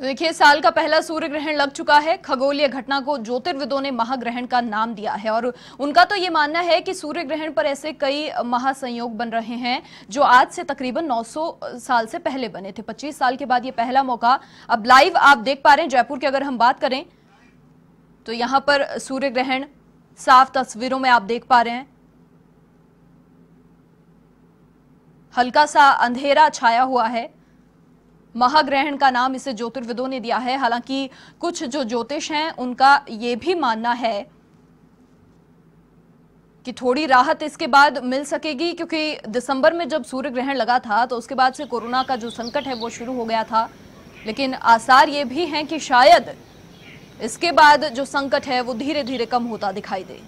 देखिए साल का पहला सूर्य ग्रहण लग चुका है खगोलीय घटना को ज्योतिर्विदों ने महाग्रहण का नाम दिया है और उनका तो ये मानना है कि सूर्य ग्रहण पर ऐसे कई महासंयोग बन रहे हैं जो आज से तकरीबन 900 साल से पहले बने थे 25 साल के बाद ये पहला मौका अब लाइव आप देख पा रहे हैं जयपुर की अगर हम बात करें तो यहां पर सूर्य ग्रहण साफ तस्वीरों में आप देख पा रहे हैं हल्का सा अंधेरा छाया हुआ है महाग्रहण का नाम इसे ज्योतिर्विदों ने दिया है हालांकि कुछ जो ज्योतिष हैं उनका ये भी मानना है कि थोड़ी राहत इसके बाद मिल सकेगी क्योंकि दिसंबर में जब सूर्य ग्रहण लगा था तो उसके बाद से कोरोना का जो संकट है वो शुरू हो गया था लेकिन आसार ये भी हैं कि शायद इसके बाद जो संकट है वो धीरे धीरे कम होता दिखाई दे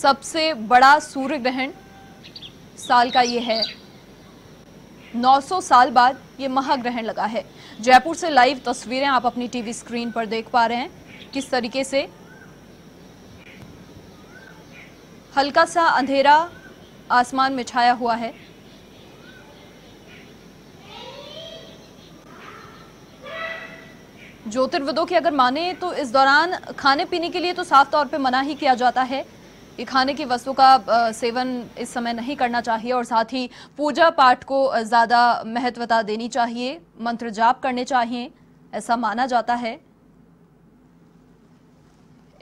सबसे बड़ा सूर्य ग्रहण साल का ये है 900 साल बाद ये महाग्रहण लगा है जयपुर से लाइव तस्वीरें आप अपनी टीवी स्क्रीन पर देख पा रहे हैं किस तरीके से हल्का सा अंधेरा आसमान में छाया हुआ है ज्योतिर्विदों की अगर माने तो इस दौरान खाने पीने के लिए तो साफ तौर पे मना ही किया जाता है ये खाने की वस्तु का सेवन इस समय नहीं करना चाहिए और साथ ही पूजा पाठ को ज़्यादा महत्वता देनी चाहिए मंत्र जाप करने चाहिए ऐसा माना जाता है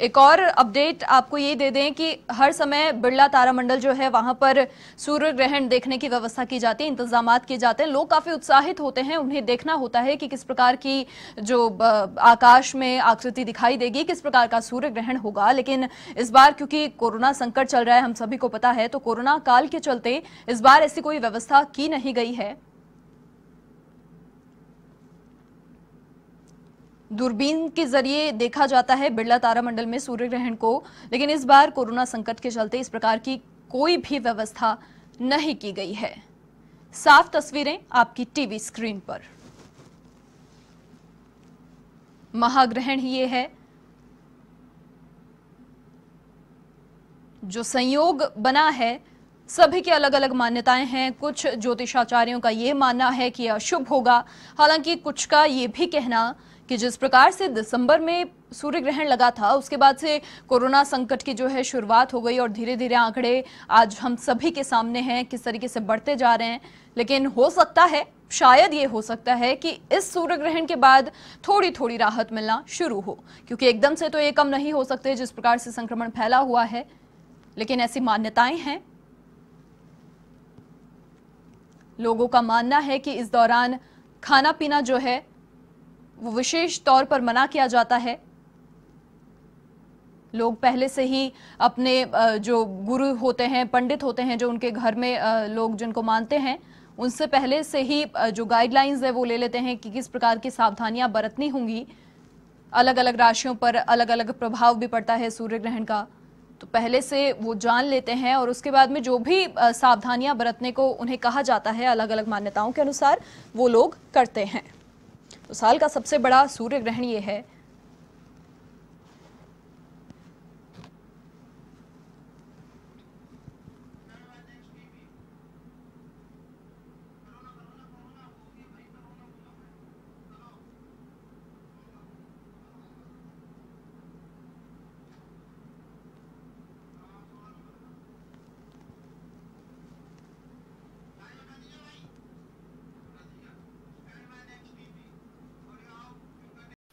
एक और अपडेट आपको ये दे दें कि हर समय बिरला तारामंडल जो है वहां पर सूर्य ग्रहण देखने की व्यवस्था की जाती है इंतजाम किए जाते हैं लोग काफी उत्साहित होते हैं उन्हें देखना होता है कि किस प्रकार की जो आकाश में आकृति दिखाई देगी किस प्रकार का सूर्य ग्रहण होगा लेकिन इस बार क्योंकि कोरोना संकट चल रहा है हम सभी को पता है तो कोरोना काल के चलते इस बार ऐसी कोई व्यवस्था की नहीं गई है दूरबीन के जरिए देखा जाता है बिरला तारामंडल में सूर्य ग्रहण को लेकिन इस बार कोरोना संकट के चलते इस प्रकार की कोई भी व्यवस्था नहीं की गई है साफ तस्वीरें आपकी टीवी स्क्रीन पर महाग्रहण ये है जो संयोग बना है सभी की अलग अलग मान्यताएं हैं कुछ ज्योतिषाचार्यों का ये मानना है कि अशुभ होगा हालांकि कुछ का ये भी कहना कि जिस प्रकार से दिसंबर में सूर्य ग्रहण लगा था उसके बाद से कोरोना संकट की जो है शुरुआत हो गई और धीरे धीरे आंकड़े आज हम सभी के सामने हैं किस तरीके से बढ़ते जा रहे हैं लेकिन हो सकता है शायद ये हो सकता है कि इस सूर्य ग्रहण के बाद थोड़ी थोड़ी राहत मिलना शुरू हो क्योंकि एकदम से तो ये कम नहीं हो सकते जिस प्रकार से संक्रमण फैला हुआ है लेकिन ऐसी मान्यताएं हैं लोगों का मानना है कि इस दौरान खाना पीना जो है वो विशेष तौर पर मना किया जाता है लोग पहले से ही अपने जो गुरु होते हैं पंडित होते हैं जो उनके घर में लोग जिनको मानते हैं उनसे पहले से ही जो गाइडलाइंस है वो ले लेते हैं कि किस प्रकार की सावधानियां बरतनी होंगी अलग अलग राशियों पर अलग अलग प्रभाव भी पड़ता है सूर्य ग्रहण का तो पहले से वो जान लेते हैं और उसके बाद में जो भी सावधानियां बरतने को उन्हें कहा जाता है अलग अलग मान्यताओं के अनुसार वो लोग करते हैं तो साल का सबसे बड़ा सूर्य ग्रहण ये है